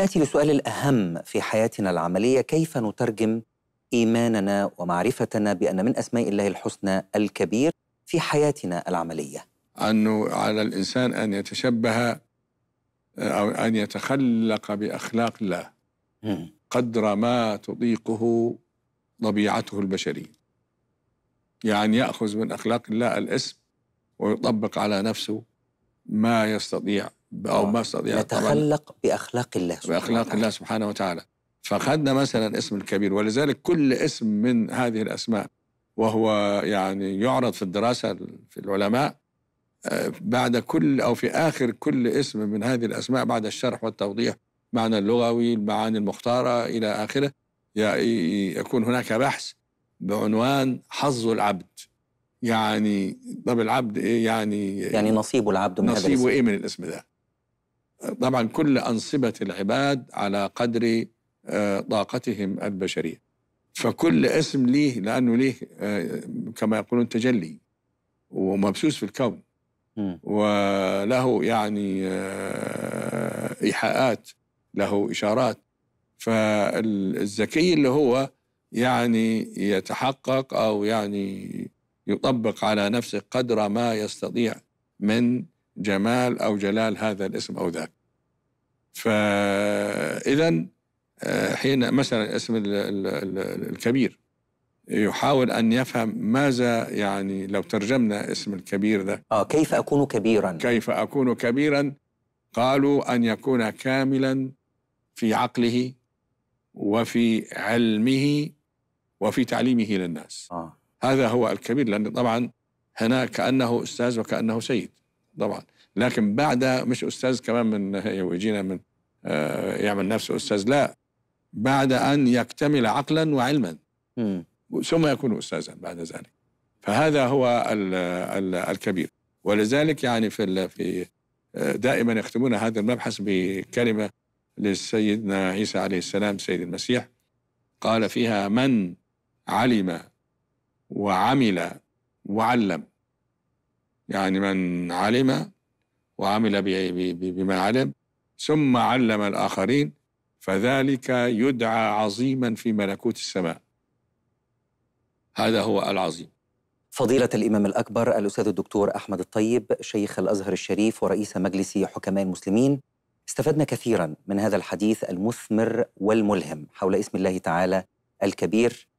ناتي للسؤال الاهم في حياتنا العمليه كيف نترجم ايماننا ومعرفتنا بان من اسماء الله الحسنى الكبير في حياتنا العمليه انه على الانسان ان يتشبه او ان يتخلق باخلاق الله قدر ما تطيقه طبيعته البشريه يعني ياخذ من اخلاق الله الاسم ويطبق على نفسه ما يستطيع أو ما نعم. أستطيع نتخلق بأخلاق الله سبحانه بأخلاق الله سبحانه وتعالى فأخذنا مثلا اسم الكبير ولذلك كل اسم من هذه الأسماء وهو يعني يعرض في الدراسة في العلماء آه، بعد كل أو في آخر كل اسم من هذه الأسماء بعد الشرح والتوضيح معنى اللغوي المعاني المختارة إلى آخره يكون هناك بحث بعنوان حظ العبد يعني طب العبد ايه يعني يعني نصيب العبد من نصيبه هذا نصيبه ايه من الاسم ده طبعا كل أنصبة العباد على قدر آه، طاقتهم البشرية فكل اسم ليه لأنه ليه آه، كما يقولون تجلي ومبسوس في الكون وله يعني آه، إيحاءات له إشارات فالذكي اللي هو يعني يتحقق أو يعني يطبق على نفسه قدر ما يستطيع من جمال أو جلال هذا الاسم أو ذاك فإذا آه، حين مثلا اسم الكبير يحاول أن يفهم ماذا يعني لو ترجمنا اسم الكبير ذا آه كيف أكون كبيرا كيف أكون كبيرا قالوا أن يكون كاملا في عقله وفي علمه وفي تعليمه للناس آه. هذا هو الكبير لأن طبعا هنا كأنه أستاذ وكأنه سيد طبعا لكن بعد مش استاذ كمان من يجينا من آه، يعمل نفسه استاذ لا بعد ان يكتمل عقلا وعلما ثم يكون استاذا بعد ذلك فهذا هو الـ الـ الكبير ولذلك يعني في في آه، دائما يختمون هذا المبحث بكلمه لسيدنا عيسى عليه السلام سيد المسيح قال فيها من علم وعمل وعلم يعني من علم وعمل بما علم ثم علم الآخرين فذلك يدعى عظيما في ملكوت السماء هذا هو العظيم فضيلة الإمام الأكبر الأستاذ الدكتور أحمد الطيب شيخ الأزهر الشريف ورئيس مجلس حكماء المسلمين استفدنا كثيرا من هذا الحديث المثمر والملهم حول اسم الله تعالى الكبير